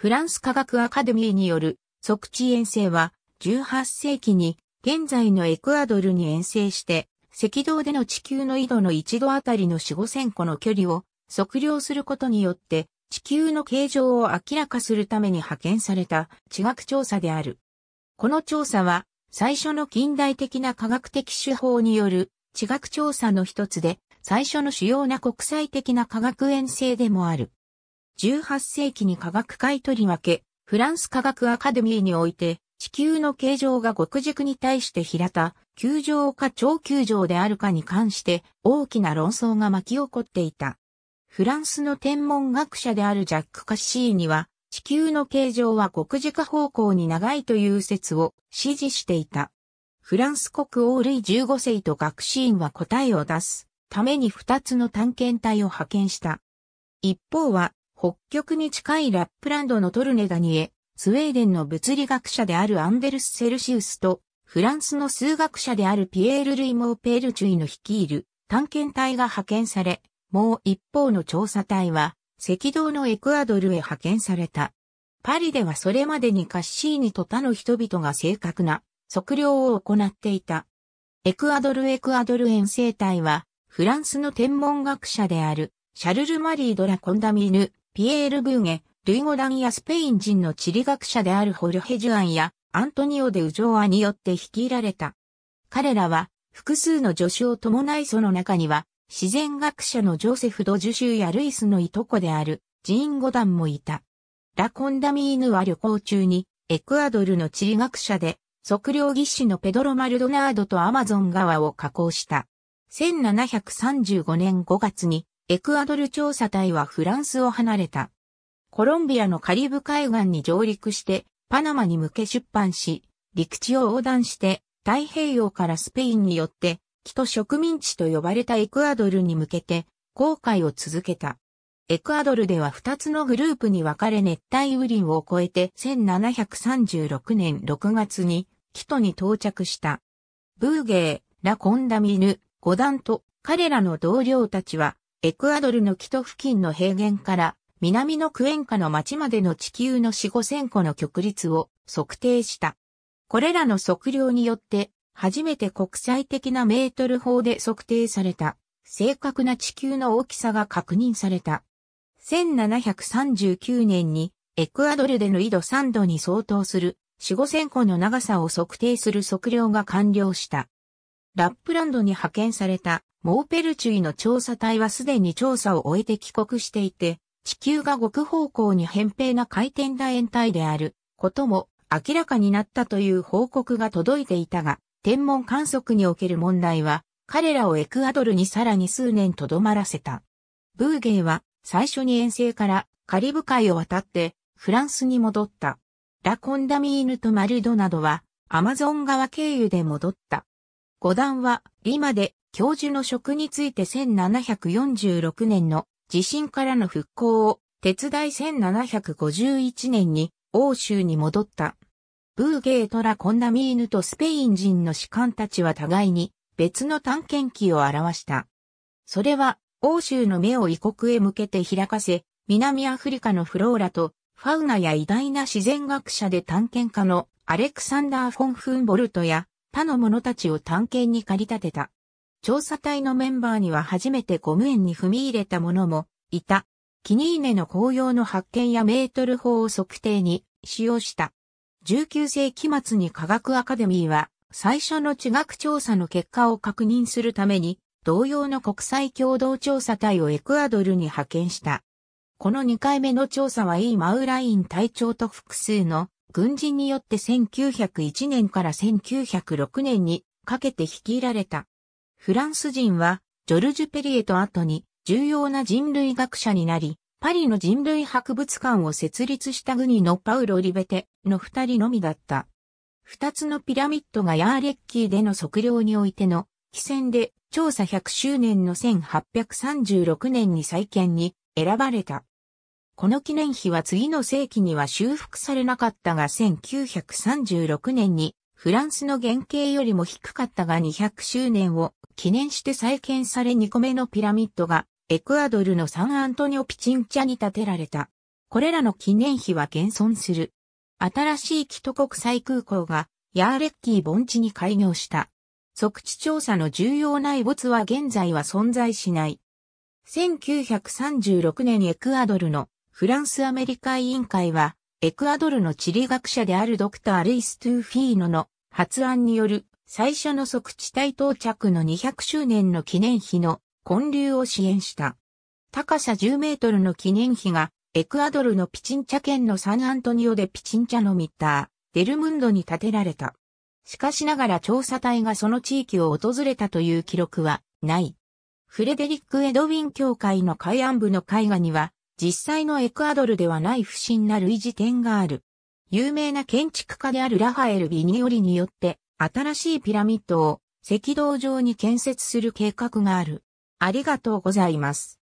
フランス科学アカデミーによる即地遠征は18世紀に現在のエクアドルに遠征して赤道での地球の緯度の1度あたりの4、5000個の距離を測量することによって地球の形状を明らかするために派遣された地学調査である。この調査は最初の近代的な科学的手法による地学調査の一つで最初の主要な国際的な科学遠征でもある。18世紀に科学界取り分け、フランス科学アカデミーにおいて、地球の形状が極軸に対して平田、球状か超球状であるかに関して大きな論争が巻き起こっていた。フランスの天文学者であるジャック・カッシーニは、地球の形状は極軸方向に長いという説を支持していた。フランス国王類15世と学士院は答えを出すために2つの探検隊を派遣した。一方は北極に近いラップランドのトルネダニエ、スウェーデンの物理学者であるアンデルス・セルシウスと、フランスの数学者であるピエール・ルイ・モー・ペールチュイの率いる探検隊が派遣され、もう一方の調査隊は、赤道のエクアドルへ派遣された。パリではそれまでにカッシーニと他の人々が正確な測量を行っていた。エクアドルエクアドル遠征隊は、フランスの天文学者である、シャルル・マリー・ドラ・コンダミーヌ、ピエール・ブーゲ、ルイゴダンやスペイン人の地理学者であるホルヘ・ジュアンやアントニオ・デ・ウジョアによって率いられた。彼らは複数の助手を伴いその中には自然学者のジョセフ・ド・ジュシューやルイスのいとこであるジーン・ゴダンもいた。ラ・コンダミーヌは旅行中にエクアドルの地理学者で測量技師のペドロ・マルドナードとアマゾン川を加工した。1735年5月にエクアドル調査隊はフランスを離れた。コロンビアのカリブ海岸に上陸して、パナマに向け出版し、陸地を横断して、太平洋からスペインによって、キ都植民地と呼ばれたエクアドルに向けて、航海を続けた。エクアドルでは2つのグループに分かれ熱帯雨林を越えて1736年6月に、キ都に到着した。ブーゲー、ラ・コンダミヌ、五段と彼らの同僚たちはエクアドルの北付近の平原から南のクエンカの町までの地球の4、5000個の極率を測定した。これらの測量によって、初めて国際的なメートル法で測定された、正確な地球の大きさが確認された。1739年に、エクアドルでの緯度3度に相当する、4、5000個の長さを測定する測量が完了した。ラップランドに派遣されたモーペルチュイの調査隊はすでに調査を終えて帰国していて、地球が極方向に扁平な回転楕円体であることも明らかになったという報告が届いていたが、天文観測における問題は、彼らをエクアドルにさらに数年とどまらせた。ブーゲーは最初に遠征からカリブ海を渡ってフランスに戻った。ラコンダミーヌとマルドなどはアマゾン川経由で戻った。五段は、リマで教授の職について1746年の地震からの復興を手伝い1751年に欧州に戻った。ブーゲートラ・コンダミーヌとスペイン人の士官たちは互いに別の探検機を表した。それは欧州の目を異国へ向けて開かせ、南アフリカのフローラとファウナや偉大な自然学者で探検家のアレクサンダー・フォン・フンボルトや他の者たちを探検に駆り立てた。調査隊のメンバーには初めてゴム園に踏み入れた者もいた。キニーネの紅葉の発見やメートル法を測定に使用した。19世紀末に科学アカデミーは最初の地学調査の結果を確認するために同様の国際共同調査隊をエクアドルに派遣した。この2回目の調査はイー・マウライン隊長と複数の軍人によって1901年から1906年にかけて率いられた。フランス人は、ジョルジュ・ペリエと後に重要な人類学者になり、パリの人類博物館を設立した国のパウロ・リベテの二人のみだった。二つのピラミッドがヤーレッキーでの測量においての、非戦で調査100周年の1836年に再建に選ばれた。この記念碑は次の世紀には修復されなかったが1936年にフランスの原型よりも低かったが200周年を記念して再建され2個目のピラミッドがエクアドルのサンアントニオ・ピチンチャに建てられた。これらの記念碑は現存する。新しい基ト国際空港がヤーレッキー盆地に開業した。測地調査の重要な遺物は現在は存在しない。1936年エクアドルのフランスアメリカ委員会は、エクアドルの地理学者であるドクター・ルイス・トゥーフィーノの発案による最初の即地帯到着の200周年の記念碑の建立を支援した。高さ10メートルの記念碑がエクアドルのピチンチャ県のサンアントニオでピチンチャのミッター、デルムンドに建てられた。しかしながら調査隊がその地域を訪れたという記録はない。フレデリック・エドウィン協会の海岸部の絵画には、実際のエクアドルではない不審な類似点がある。有名な建築家であるラファエル・ビニオリによって、新しいピラミッドを赤道上に建設する計画がある。ありがとうございます。